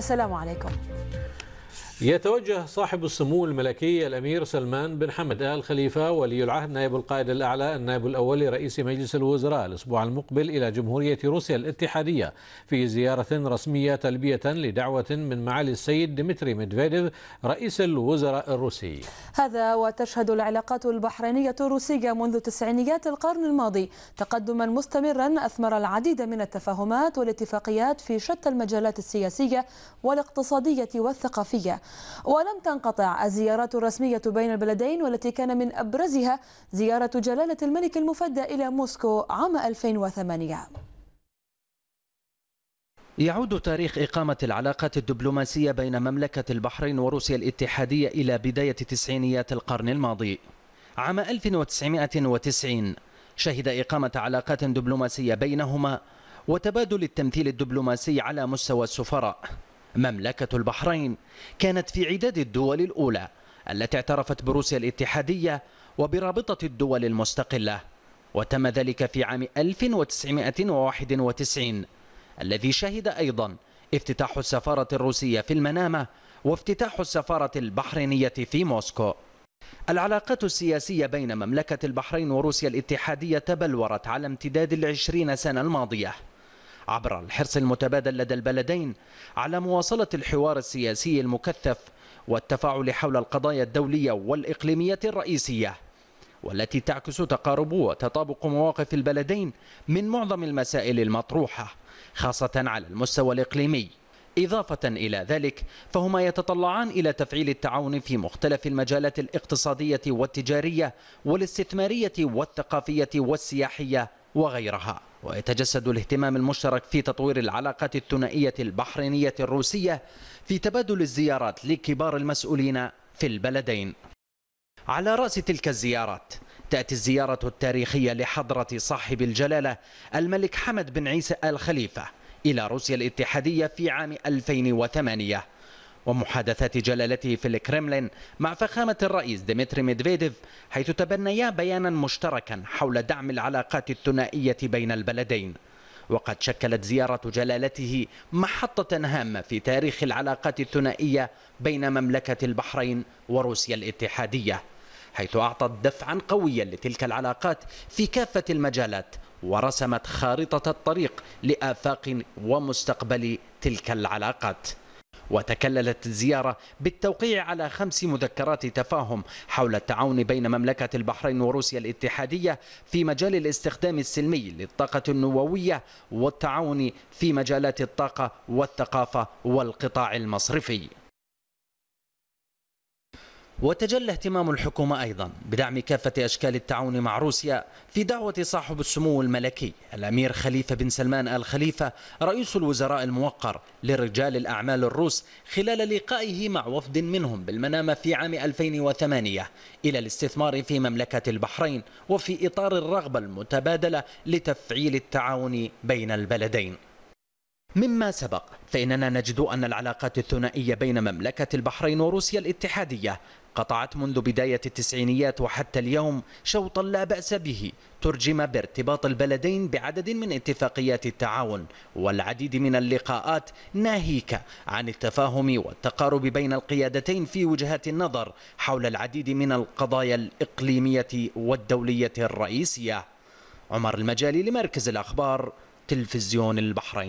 السلام عليكم يتوجه صاحب السمو الملكي الأمير سلمان بن حمد آل خليفة ولي العهد نائب القائد الأعلى النائب الأول لرئيس مجلس الوزراء الأسبوع المقبل إلى جمهورية روسيا الاتحادية في زيارة رسمية تلبية لدعوة من معالي السيد ديمتري ميدفيديف رئيس الوزراء الروسي هذا وتشهد العلاقات البحرينية الروسية منذ تسعينيات القرن الماضي تقدما مستمرا أثمر العديد من التفاهمات والاتفاقيات في شتى المجالات السياسية والاقتصادية والثقافية ولم تنقطع الزيارات الرسمية بين البلدين والتي كان من أبرزها زيارة جلالة الملك المفدى إلى موسكو عام 2008 يعود تاريخ إقامة العلاقات الدبلوماسية بين مملكة البحرين وروسيا الاتحادية إلى بداية تسعينيات القرن الماضي عام 1990 شهد إقامة علاقات دبلوماسية بينهما وتبادل التمثيل الدبلوماسي على مستوى السفراء مملكة البحرين كانت في عداد الدول الأولى التي اعترفت بروسيا الاتحادية وبرابطة الدول المستقلة وتم ذلك في عام 1991 الذي شهد أيضا افتتاح السفارة الروسية في المنامة وافتتاح السفارة البحرينية في موسكو العلاقات السياسية بين مملكة البحرين وروسيا الاتحادية تبلورت على امتداد العشرين سنة الماضية عبر الحرص المتبادل لدى البلدين على مواصلة الحوار السياسي المكثف والتفاعل حول القضايا الدولية والإقليمية الرئيسية والتي تعكس تقارب وتطابق مواقف البلدين من معظم المسائل المطروحة خاصة على المستوى الإقليمي إضافة إلى ذلك فهما يتطلعان إلى تفعيل التعاون في مختلف المجالات الاقتصادية والتجارية والاستثمارية والثقافية والسياحية وغيرها ويتجسد الاهتمام المشترك في تطوير العلاقات الثنائية البحرينية الروسية في تبادل الزيارات لكبار المسؤولين في البلدين على رأس تلك الزيارات تأتي الزيارة التاريخية لحضرة صاحب الجلالة الملك حمد بن عيسى آل خليفة إلى روسيا الاتحادية في عام 2008 ومحادثات جلالته في الكرملين مع فخامة الرئيس ديمتري ميدفيديف حيث تبنيا بيانا مشتركا حول دعم العلاقات الثنائية بين البلدين وقد شكلت زيارة جلالته محطة هامة في تاريخ العلاقات الثنائية بين مملكة البحرين وروسيا الاتحادية حيث أعطت دفعا قويا لتلك العلاقات في كافة المجالات ورسمت خارطة الطريق لآفاق ومستقبل تلك العلاقات وتكللت الزيارة بالتوقيع على خمس مذكرات تفاهم حول التعاون بين مملكة البحرين وروسيا الاتحادية في مجال الاستخدام السلمي للطاقة النووية والتعاون في مجالات الطاقة والثقافة والقطاع المصرفي وتجلى اهتمام الحكومة أيضا بدعم كافة أشكال التعاون مع روسيا في دعوة صاحب السمو الملكي الأمير خليفة بن سلمان آل خليفة رئيس الوزراء الموقر لرجال الأعمال الروس خلال لقائه مع وفد منهم بالمنامة في عام 2008 إلى الاستثمار في مملكة البحرين وفي إطار الرغبة المتبادلة لتفعيل التعاون بين البلدين مما سبق فإننا نجد أن العلاقات الثنائية بين مملكة البحرين وروسيا الاتحادية قطعت منذ بداية التسعينيات وحتى اليوم شوطا لا بأس به ترجم بارتباط البلدين بعدد من اتفاقيات التعاون والعديد من اللقاءات ناهيك عن التفاهم والتقارب بين القيادتين في وجهات النظر حول العديد من القضايا الإقليمية والدولية الرئيسية عمر المجالي لمركز الأخبار تلفزيون البحرين